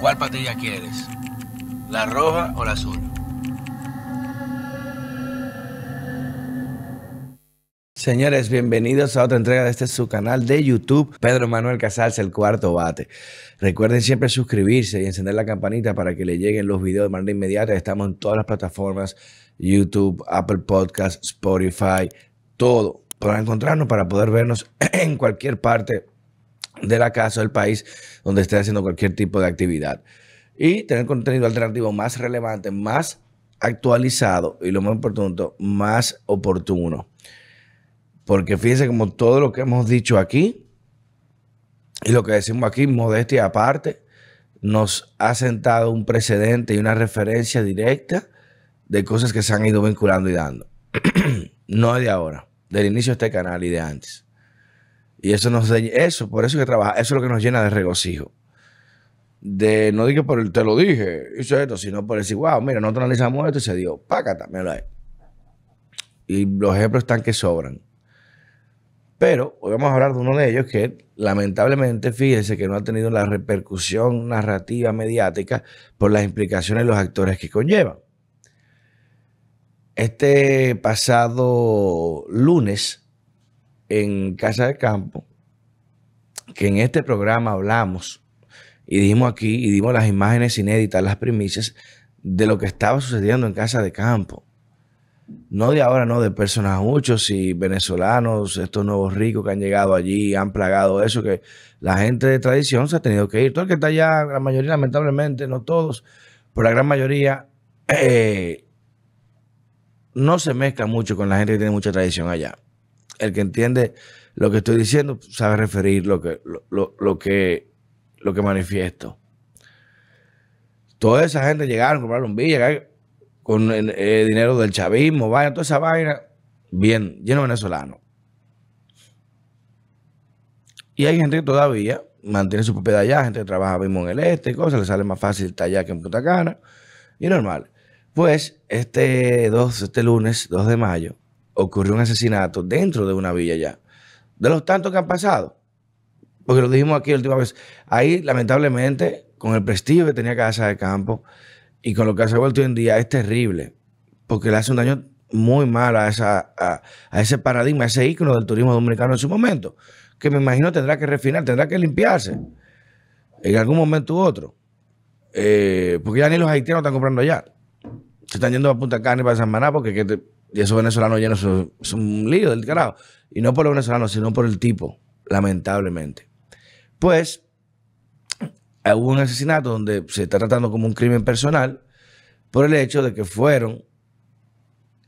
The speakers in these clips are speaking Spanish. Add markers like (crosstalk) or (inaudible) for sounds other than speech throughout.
¿Cuál patilla quieres? ¿La roja o la azul? Señores, bienvenidos a otra entrega de este su canal de YouTube, Pedro Manuel Casals, el cuarto bate. Recuerden siempre suscribirse y encender la campanita para que le lleguen los videos de manera inmediata. Estamos en todas las plataformas, YouTube, Apple Podcast, Spotify, todo. Podrán encontrarnos para poder vernos (clears throat) en cualquier parte de la casa del país donde esté haciendo cualquier tipo de actividad. Y tener contenido alternativo más relevante, más actualizado y lo más importante, más oportuno. Porque fíjense como todo lo que hemos dicho aquí y lo que decimos aquí, modestia aparte, nos ha sentado un precedente y una referencia directa de cosas que se han ido vinculando y dando. (clears throat) no de ahora, del inicio de este canal y de antes. Y eso nos eso, por eso que trabaja, eso es lo que nos llena de regocijo. De, no digo por el te lo dije, hice esto, sino por decir, wow, mira, nosotros analizamos esto y se dio, pácata, lo hay. Y los ejemplos están que sobran. Pero hoy vamos a hablar de uno de ellos que lamentablemente, fíjense que no ha tenido la repercusión narrativa mediática por las implicaciones de los actores que conllevan. Este pasado lunes, en Casa de Campo que en este programa hablamos y dimos aquí y dimos las imágenes inéditas, las primicias de lo que estaba sucediendo en Casa de Campo. No de ahora, no de personas muchos y venezolanos, estos nuevos ricos que han llegado allí, han plagado eso, que la gente de tradición se ha tenido que ir. Todo el que está allá, la mayoría, lamentablemente, no todos, pero la gran mayoría eh, no se mezcla mucho con la gente que tiene mucha tradición allá el que entiende lo que estoy diciendo sabe referir lo que, lo, que, lo que manifiesto. Toda esa gente llegaron, compraron villas con eh, eh, dinero del chavismo, vaya toda esa vaina, bien, lleno venezolano. Y hay gente que todavía mantiene su propiedad allá, gente que trabaja mismo en el este y cosas, le sale más fácil allá que en Putacana, y normal. Pues este, dos, este lunes, 2 de mayo, ocurrió un asesinato dentro de una villa ya. De los tantos que han pasado. Porque lo dijimos aquí la última vez. Ahí, lamentablemente, con el prestigio que tenía Casa de Campo y con lo que se ha vuelto hoy en día, es terrible. Porque le hace un daño muy mal a, ese paradigma, a ese ícono del turismo dominicano en su momento. Que me imagino tendrá que refinar, tendrá que limpiarse. En algún momento u otro. Eh, porque ya ni los haitianos están comprando allá. Se están yendo a Punta Carne y para San Maná porque y esos venezolanos llenos son, un lío del carajo. Y no por los venezolanos, sino por el tipo, lamentablemente. Pues, hubo un asesinato donde se está tratando como un crimen personal por el hecho de que fueron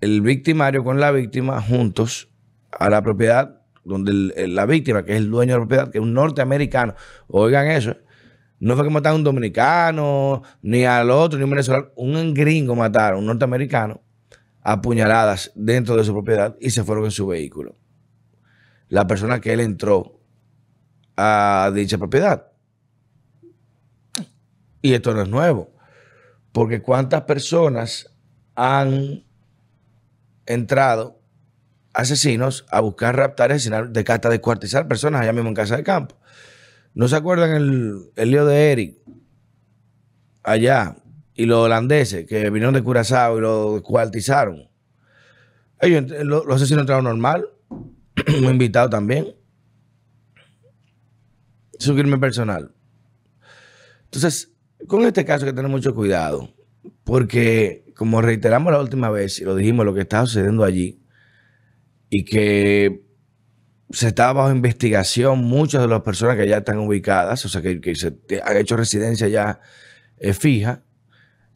el victimario con la víctima juntos a la propiedad donde la víctima, que es el dueño de la propiedad, que es un norteamericano, oigan eso, no fue que mataron a un dominicano, ni al otro, ni un venezolano, un gringo mataron, un norteamericano, apuñaladas dentro de su propiedad y se fueron en su vehículo. La persona que él entró a dicha propiedad. Y esto no es nuevo, porque cuántas personas han entrado asesinos a buscar raptar, asesinar, de cata descuartizar personas allá mismo en casa de campo. ¿No se acuerdan el, el lío de Eric? Allá, y los holandeses que vinieron de Curazao y lo cuartizaron. Ellos, los, asesinos entraron normal, (clears throat) Un invitado también. un crimen personal. Entonces, con este caso hay que tener mucho cuidado, porque como reiteramos la última vez y lo dijimos, lo que está sucediendo allí y que se estaba bajo investigación muchas de las personas que ya están ubicadas, o sea, que, se han hecho residencia ya eh, fija,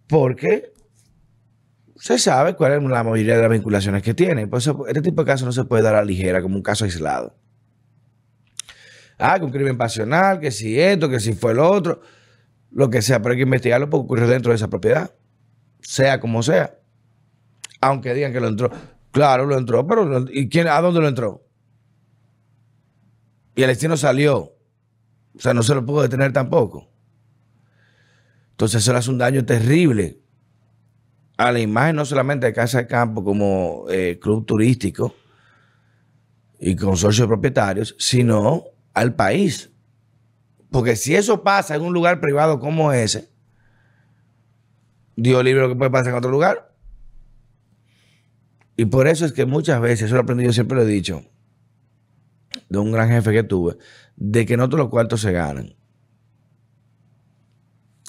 porque se sabe cuál es la mayoría de las vinculaciones que tiene. Por eso, este tipo de casos no se puede dar a ligera como un caso aislado. Ah, que un crimen pasional, que si esto, que si fue el otro, lo que sea, pero hay que investigarlo porque ocurrió dentro de esa propiedad, sea como sea. Aunque digan que lo entró. Claro, lo entró, pero a dónde lo entró? Y el destino salió. O sea, no se lo pudo detener tampoco. Entonces eso le hace un daño terrible a la imagen no solamente de Casa de Campo como eh, club turístico y consorcio de propietarios, sino al país. Porque si eso pasa en un lugar privado como ese, Dios libre lo que puede pasar en otro lugar. Y por eso es que muchas veces, eso lo aprendí yo siempre lo he dicho, de un gran jefe que tuve, de que no todos los cuartos se ganan.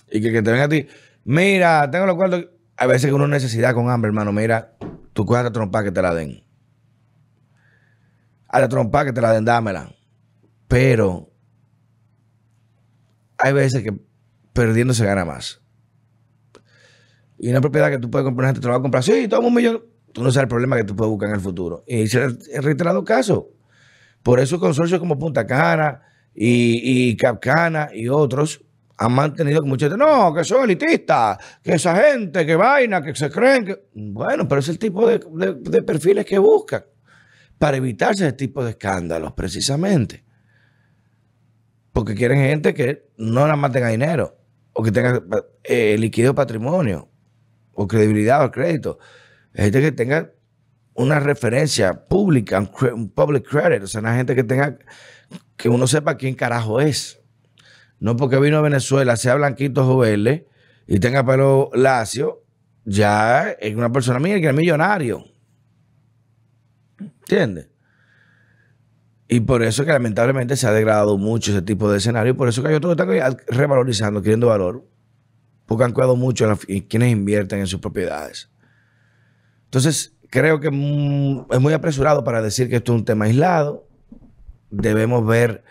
Y que, que te venga a ti, mira, tengo lo cuartos. A veces que uno Necesita con hambre, hermano, mira, tú coges a trompa que te la den. A la trompa que te la den, dámela. Pero hay veces que perdiendo se gana más. Y una propiedad que tú puedes comprar, gente te la va a comprar, sí, todo un millón. Tú no sabes el problema que tú puedes buscar en el futuro. Y se ha reiterado caso... Por eso consorcios como Punta Cana y, y Capcana y otros han mantenido que mucha no, que son elitistas, que esa gente, que vaina, que se creen que... Bueno, pero es el tipo de, perfiles que buscan para evitarse ese tipo de escándalos, precisamente. Porque quieren gente que no nada más tenga dinero, o que tenga eh, liquido patrimonio, o credibilidad o crédito. Gente que tenga una referencia pública, un public credit, o sea, una gente que tenga, que uno sepa quién carajo es. No porque vino a Venezuela, sea blanquito o verde y tenga pelo lacio, ya es una persona mía que es millonario. ¿Entiendes? Y por eso que lamentablemente se ha degradado mucho ese tipo de escenario. Y por eso que yo que están revalorizando, queriendo valor. Porque han cuidado mucho quienes invierten en sus propiedades. Entonces, creo que mm, es muy apresurado para decir que esto es un tema aislado. Debemos ver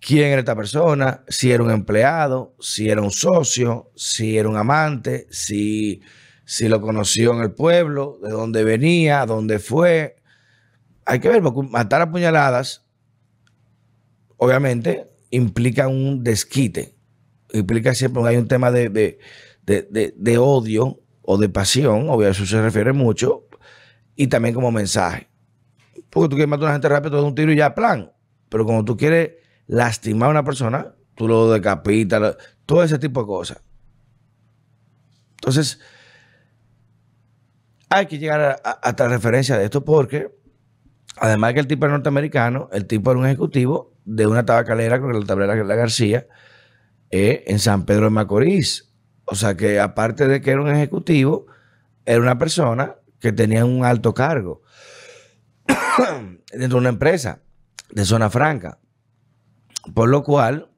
quién era esta persona, si era un empleado, si era un socio, si era un amante, si, lo conoció en el pueblo, de dónde venía, dónde fue. Hay que ver, porque matar a puñaladas, obviamente, implica un desquite. Implica siempre, hay un tema de, de odio o de pasión, obviamente eso se refiere mucho, y también como mensaje. Porque tú quieres matar a una gente rápido, todo un tiro y ya, plan. Pero cuando tú quieres lastimar a una persona, tú lo decapitas, todo ese tipo de cosas. Entonces, hay que llegar hasta la referencia de esto porque, además que el tipo era norteamericano, el tipo era un ejecutivo de una tabacalera, creo que la tablera la García, eh, en San Pedro de Macorís. O sea que aparte de que era un ejecutivo, era una persona que tenía un alto cargo (coughs) dentro de una empresa de zona franca. Por lo cual,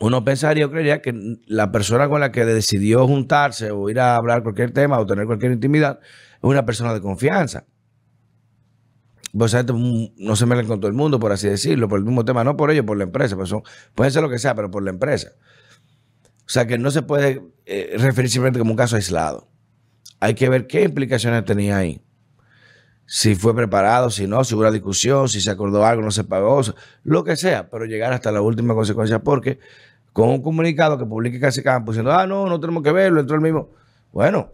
uno pensaría o creería que la persona con la que decidió juntarse o ir a hablar cualquier tema o tener cualquier intimidad es una persona de confianza. Mm, no se me con todo el mundo, por así decirlo, por el mismo tema, no por ello, por la empresa. Pues puede ser lo que sea, pero por la empresa. O sea que no se puede eh, referir simplemente como un caso aislado. Hay que ver qué implicaciones tenía ahí si fue preparado, si no, si hubo una discusión, si se acordó algo, no se pagó, lo que sea, pero llegar hasta la última consecuencia, porque con un comunicado que publique Casi Campo diciendo, ah, no, no tenemos que verlo, entró el mismo. Bueno,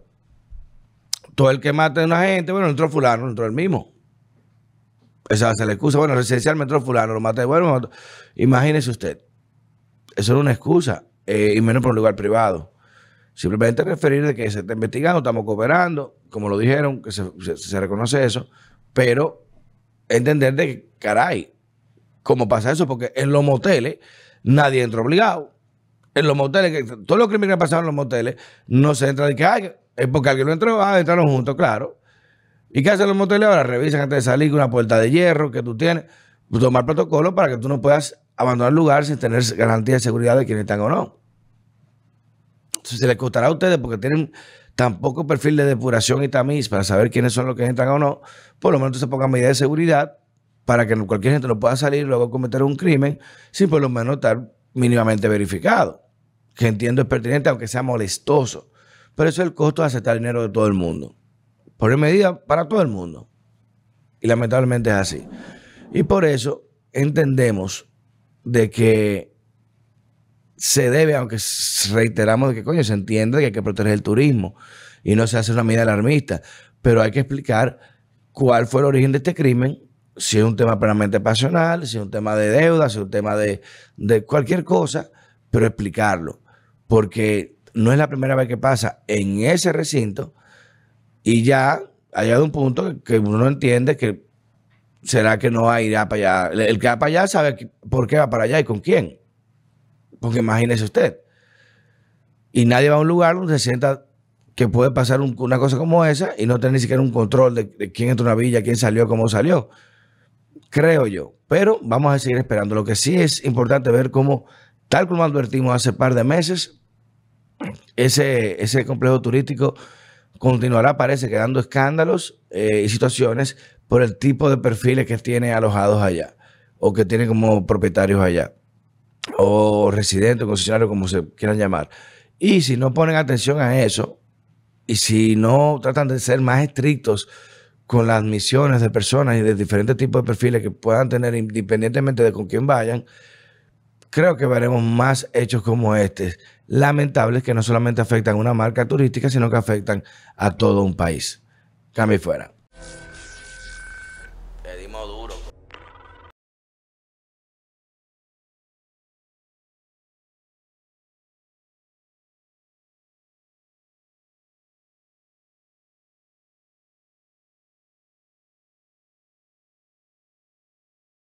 todo el que mate a una gente, bueno, entró fulano, entró el mismo. Esa va a la excusa. Bueno, residencial entró fulano, lo maté, bueno, imagínese usted. Eso es una excusa, eh, y menos por un lugar privado. Simplemente referir de que se está investigando, estamos cooperando, como lo dijeron, que se, reconoce eso, pero entender de que, caray, ¿cómo pasa eso? Porque en los moteles nadie entra obligado. En los moteles, todos los crímenes que pasaron en los moteles, no se entra de que, es porque alguien lo entró, ah, entraron juntos, claro. ¿Y qué hacen los moteles ahora? Revisan antes de salir con una puerta de hierro que tú tienes, tomar protocolo para que tú no puedas abandonar el lugar sin tener garantía de seguridad de quienes están o no. se les costará a ustedes porque tienen tampoco perfil de depuración y tamiz para saber quiénes son los que entran o no, por lo menos se pongan medidas de seguridad para que cualquier gente no pueda salir y luego cometer un crimen sin por lo menos estar mínimamente verificado, que entiendo es pertinente aunque sea molestoso. Pero eso es el costo de aceptar dinero de todo el mundo. Poner medida, para todo el mundo. Y lamentablemente es así. Y por eso entendemos de que se debe, aunque reiteramos que coño, se entiende que hay que proteger el turismo y no se hace una medida alarmista, pero hay que explicar cuál fue el origen de este crimen, si es un tema plenamente pasional, si es un tema de deuda, si es un tema de, cualquier cosa, pero explicarlo, porque no es la primera vez que pasa en ese recinto y ya ha de un punto que uno entiende que será que no va a a para allá. El que va para allá sabe por qué va para allá y con quién. Porque imagínese usted. Y nadie va a un lugar donde se sienta que puede pasar una cosa como esa y no tener ni siquiera un control de, quién entró una villa, quién salió, cómo salió. Creo yo. Pero vamos a seguir esperando. Lo que sí es importante ver cómo, tal como advertimos hace par de meses, ese, ese complejo turístico continuará, parece, quedando escándalos eh, y situaciones por el tipo de perfiles que tiene alojados allá o que tiene como propietarios allá o residente o concesionario, como se quieran llamar. Y si no ponen atención a eso, y si no tratan de ser más estrictos con las admisiones de personas y de diferentes tipos de perfiles que puedan tener, independientemente de con quién vayan, creo que veremos más hechos como este, lamentables que no solamente afectan a una marca turística, sino que afectan a todo un país. Cambio y fuera.